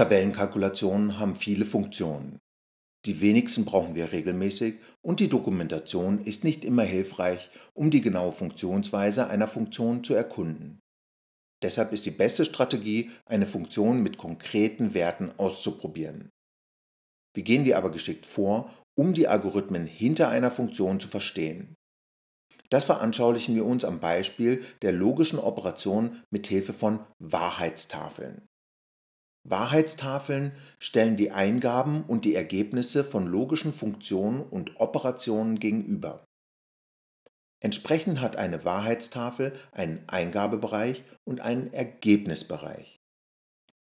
Tabellenkalkulationen haben viele Funktionen. Die wenigsten brauchen wir regelmäßig und die Dokumentation ist nicht immer hilfreich, um die genaue Funktionsweise einer Funktion zu erkunden. Deshalb ist die beste Strategie, eine Funktion mit konkreten Werten auszuprobieren. Wie gehen wir aber geschickt vor, um die Algorithmen hinter einer Funktion zu verstehen? Das veranschaulichen wir uns am Beispiel der logischen Operation mit Hilfe von Wahrheitstafeln. Wahrheitstafeln stellen die Eingaben und die Ergebnisse von logischen Funktionen und Operationen gegenüber. Entsprechend hat eine Wahrheitstafel einen Eingabebereich und einen Ergebnisbereich.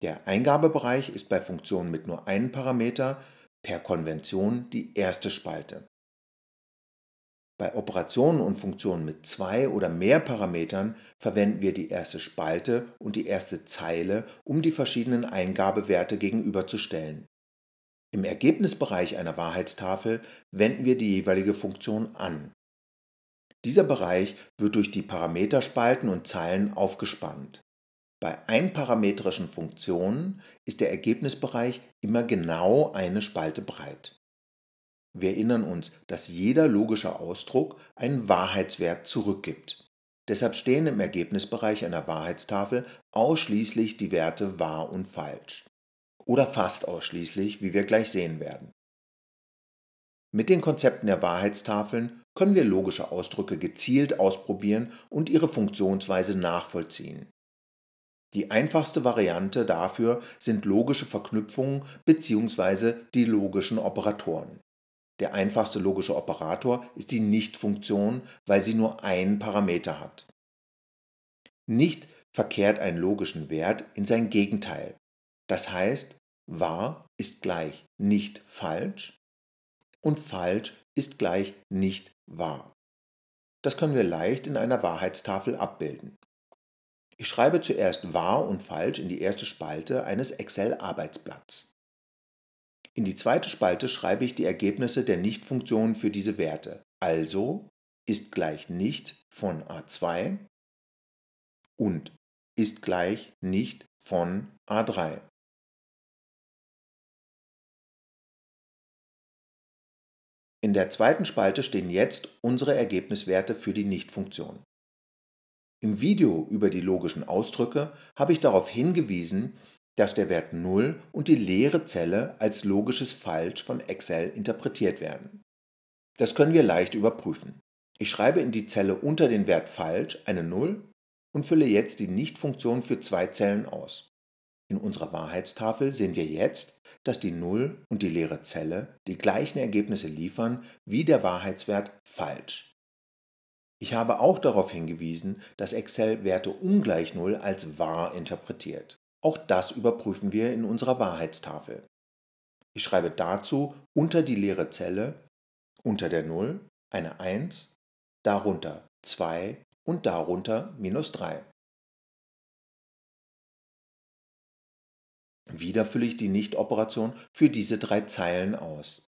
Der Eingabebereich ist bei Funktionen mit nur einem Parameter per Konvention die erste Spalte bei Operationen und Funktionen mit zwei oder mehr Parametern verwenden wir die erste Spalte und die erste Zeile, um die verschiedenen Eingabewerte gegenüberzustellen. Im Ergebnisbereich einer Wahrheitstafel wenden wir die jeweilige Funktion an. Dieser Bereich wird durch die Parameterspalten und Zeilen aufgespannt. Bei einparametrischen Funktionen ist der Ergebnisbereich immer genau eine Spalte breit. Wir erinnern uns, dass jeder logische Ausdruck einen Wahrheitswert zurückgibt. Deshalb stehen im Ergebnisbereich einer Wahrheitstafel ausschließlich die Werte wahr und falsch. Oder fast ausschließlich, wie wir gleich sehen werden. Mit den Konzepten der Wahrheitstafeln können wir logische Ausdrücke gezielt ausprobieren und ihre Funktionsweise nachvollziehen. Die einfachste Variante dafür sind logische Verknüpfungen bzw. die logischen Operatoren. Der einfachste logische Operator ist die Nicht-Funktion, weil sie nur einen Parameter hat. Nicht verkehrt einen logischen Wert in sein Gegenteil. Das heißt, wahr ist gleich nicht falsch und falsch ist gleich nicht wahr. Das können wir leicht in einer Wahrheitstafel abbilden. Ich schreibe zuerst wahr und falsch in die erste Spalte eines excel arbeitsblatts in die zweite Spalte schreibe ich die Ergebnisse der Nichtfunktionen für diese Werte. Also ist gleich nicht von a2 und ist gleich nicht von a3. In der zweiten Spalte stehen jetzt unsere Ergebniswerte für die Nichtfunktion. Im Video über die logischen Ausdrücke habe ich darauf hingewiesen, dass der Wert 0 und die leere Zelle als logisches Falsch von Excel interpretiert werden. Das können wir leicht überprüfen. Ich schreibe in die Zelle unter den Wert falsch eine 0 und fülle jetzt die Nicht-Funktion für zwei Zellen aus. In unserer Wahrheitstafel sehen wir jetzt, dass die 0 und die leere Zelle die gleichen Ergebnisse liefern wie der Wahrheitswert falsch. Ich habe auch darauf hingewiesen, dass Excel Werte ungleich 0 als wahr interpretiert. Auch das überprüfen wir in unserer Wahrheitstafel. Ich schreibe dazu unter die leere Zelle, unter der 0 eine 1, darunter 2 und darunter minus 3. Wieder fülle ich die Nicht-Operation für diese drei Zeilen aus.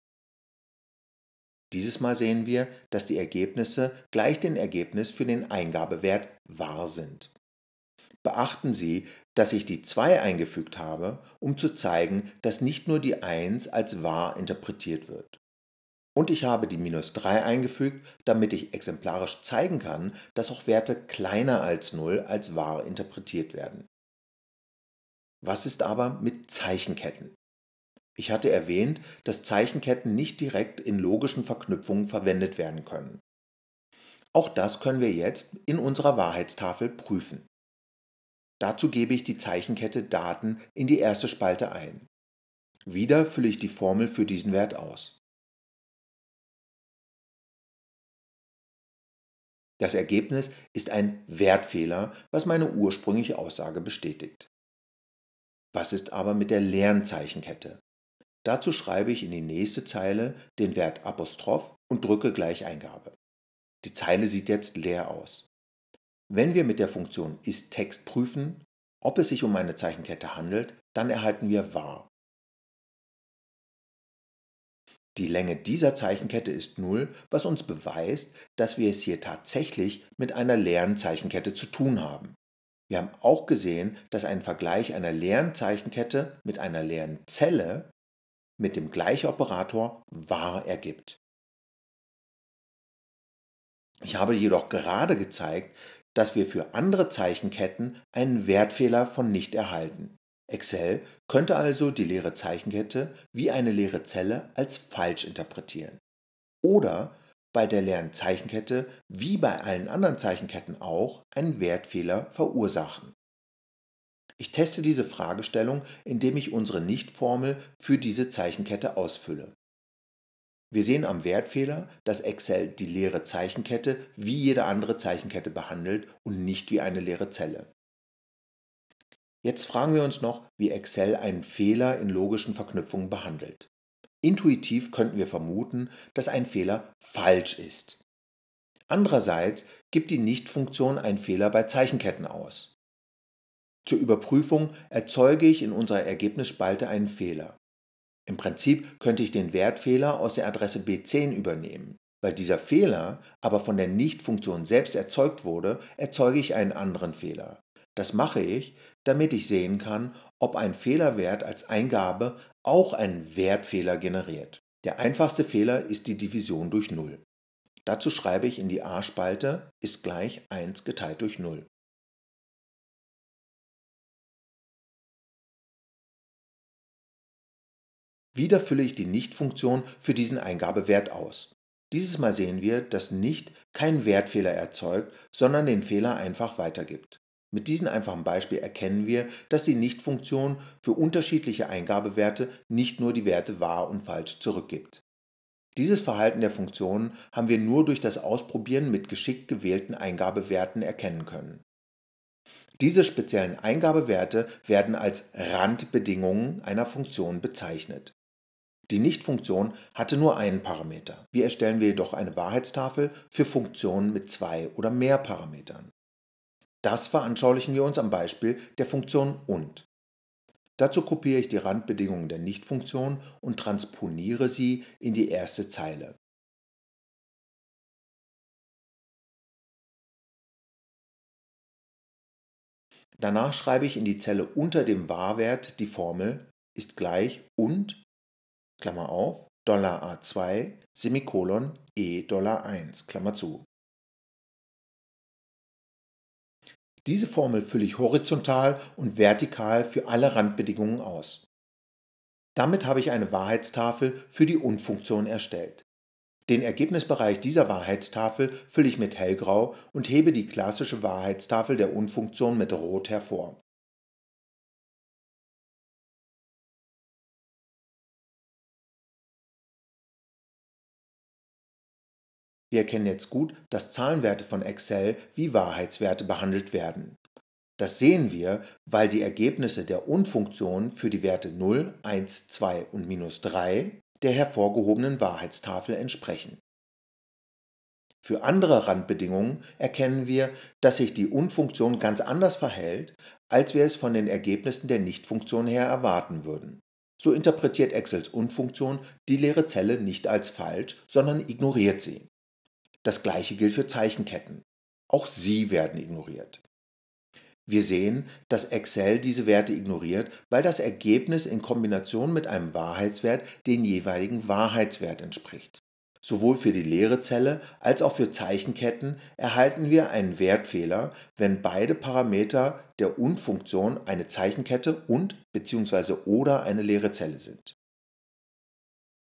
Dieses Mal sehen wir, dass die Ergebnisse gleich dem Ergebnis für den Eingabewert wahr sind. Beachten Sie, dass ich die 2 eingefügt habe, um zu zeigen, dass nicht nur die 1 als wahr interpretiert wird. Und ich habe die minus 3 eingefügt, damit ich exemplarisch zeigen kann, dass auch Werte kleiner als 0 als wahr interpretiert werden. Was ist aber mit Zeichenketten? Ich hatte erwähnt, dass Zeichenketten nicht direkt in logischen Verknüpfungen verwendet werden können. Auch das können wir jetzt in unserer Wahrheitstafel prüfen. Dazu gebe ich die Zeichenkette Daten in die erste Spalte ein. Wieder fülle ich die Formel für diesen Wert aus. Das Ergebnis ist ein Wertfehler, was meine ursprüngliche Aussage bestätigt. Was ist aber mit der leeren Zeichenkette? Dazu schreibe ich in die nächste Zeile den Wert Apostroph und drücke gleich Eingabe. Die Zeile sieht jetzt leer aus. Wenn wir mit der Funktion isText prüfen, ob es sich um eine Zeichenkette handelt, dann erhalten wir wahr. Die Länge dieser Zeichenkette ist 0, was uns beweist, dass wir es hier tatsächlich mit einer leeren Zeichenkette zu tun haben. Wir haben auch gesehen, dass ein Vergleich einer leeren Zeichenkette mit einer leeren Zelle mit dem Gleichoperator wahr ergibt. Ich habe jedoch gerade gezeigt, dass wir für andere Zeichenketten einen Wertfehler von nicht erhalten. Excel könnte also die leere Zeichenkette wie eine leere Zelle als falsch interpretieren. Oder bei der leeren Zeichenkette wie bei allen anderen Zeichenketten auch einen Wertfehler verursachen. Ich teste diese Fragestellung, indem ich unsere Nicht-Formel für diese Zeichenkette ausfülle. Wir sehen am Wertfehler, dass Excel die leere Zeichenkette wie jede andere Zeichenkette behandelt und nicht wie eine leere Zelle. Jetzt fragen wir uns noch, wie Excel einen Fehler in logischen Verknüpfungen behandelt. Intuitiv könnten wir vermuten, dass ein Fehler falsch ist. Andererseits gibt die Nicht-Funktion einen Fehler bei Zeichenketten aus. Zur Überprüfung erzeuge ich in unserer Ergebnisspalte einen Fehler. Im Prinzip könnte ich den Wertfehler aus der Adresse B10 übernehmen. Weil dieser Fehler aber von der Nicht-Funktion selbst erzeugt wurde, erzeuge ich einen anderen Fehler. Das mache ich, damit ich sehen kann, ob ein Fehlerwert als Eingabe auch einen Wertfehler generiert. Der einfachste Fehler ist die Division durch 0. Dazu schreibe ich in die a-Spalte ist gleich 1 geteilt durch 0. Wieder fülle ich die Nicht-Funktion für diesen Eingabewert aus. Dieses Mal sehen wir, dass nicht keinen Wertfehler erzeugt, sondern den Fehler einfach weitergibt. Mit diesem einfachen Beispiel erkennen wir, dass die Nicht-Funktion für unterschiedliche Eingabewerte nicht nur die Werte wahr und falsch zurückgibt. Dieses Verhalten der Funktionen haben wir nur durch das Ausprobieren mit geschickt gewählten Eingabewerten erkennen können. Diese speziellen Eingabewerte werden als Randbedingungen einer Funktion bezeichnet. Die Nicht-Funktion hatte nur einen Parameter. Wie erstellen wir jedoch eine Wahrheitstafel für Funktionen mit zwei oder mehr Parametern? Das veranschaulichen wir uns am Beispiel der Funktion und. Dazu kopiere ich die Randbedingungen der Nicht-Funktion und transponiere sie in die erste Zeile. Danach schreibe ich in die Zelle unter dem Wahrwert die Formel ist gleich und Klammer auf, Dollar A2, Semikolon E Dollar 1, Klammer zu. Diese Formel fülle ich horizontal und vertikal für alle Randbedingungen aus. Damit habe ich eine Wahrheitstafel für die Unfunktion erstellt. Den Ergebnisbereich dieser Wahrheitstafel fülle ich mit hellgrau und hebe die klassische Wahrheitstafel der Unfunktion mit rot hervor. Wir erkennen jetzt gut, dass Zahlenwerte von Excel wie Wahrheitswerte behandelt werden. Das sehen wir, weil die Ergebnisse der Unfunktion für die Werte 0, 1, 2 und minus 3 der hervorgehobenen Wahrheitstafel entsprechen. Für andere Randbedingungen erkennen wir, dass sich die Unfunktion ganz anders verhält, als wir es von den Ergebnissen der Nichtfunktion her erwarten würden. So interpretiert Excels Unfunktion die leere Zelle nicht als falsch, sondern ignoriert sie. Das gleiche gilt für Zeichenketten. Auch sie werden ignoriert. Wir sehen, dass Excel diese Werte ignoriert, weil das Ergebnis in Kombination mit einem Wahrheitswert den jeweiligen Wahrheitswert entspricht. Sowohl für die leere Zelle als auch für Zeichenketten erhalten wir einen Wertfehler, wenn beide Parameter der Und-Funktion eine Zeichenkette und bzw. oder eine leere Zelle sind.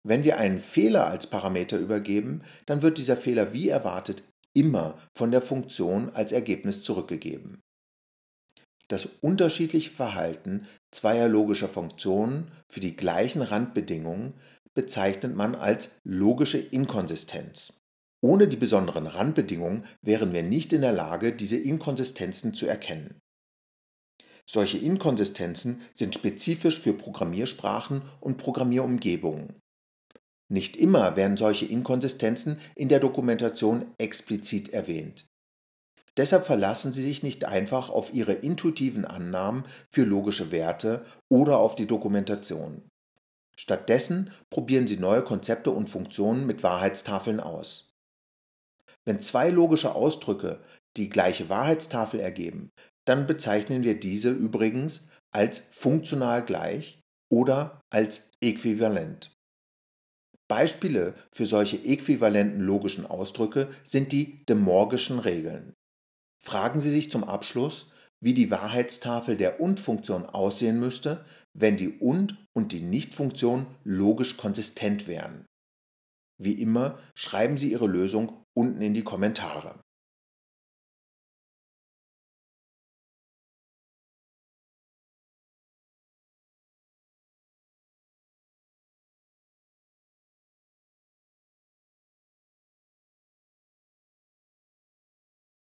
Wenn wir einen Fehler als Parameter übergeben, dann wird dieser Fehler wie erwartet immer von der Funktion als Ergebnis zurückgegeben. Das unterschiedliche Verhalten zweier logischer Funktionen für die gleichen Randbedingungen bezeichnet man als logische Inkonsistenz. Ohne die besonderen Randbedingungen wären wir nicht in der Lage, diese Inkonsistenzen zu erkennen. Solche Inkonsistenzen sind spezifisch für Programmiersprachen und Programmierumgebungen. Nicht immer werden solche Inkonsistenzen in der Dokumentation explizit erwähnt. Deshalb verlassen Sie sich nicht einfach auf Ihre intuitiven Annahmen für logische Werte oder auf die Dokumentation. Stattdessen probieren Sie neue Konzepte und Funktionen mit Wahrheitstafeln aus. Wenn zwei logische Ausdrücke die gleiche Wahrheitstafel ergeben, dann bezeichnen wir diese übrigens als funktional gleich oder als äquivalent. Beispiele für solche äquivalenten logischen Ausdrücke sind die de Morgeschen Regeln. Fragen Sie sich zum Abschluss, wie die Wahrheitstafel der Und-Funktion aussehen müsste, wenn die Und- und die Nicht-Funktion logisch konsistent wären. Wie immer schreiben Sie Ihre Lösung unten in die Kommentare.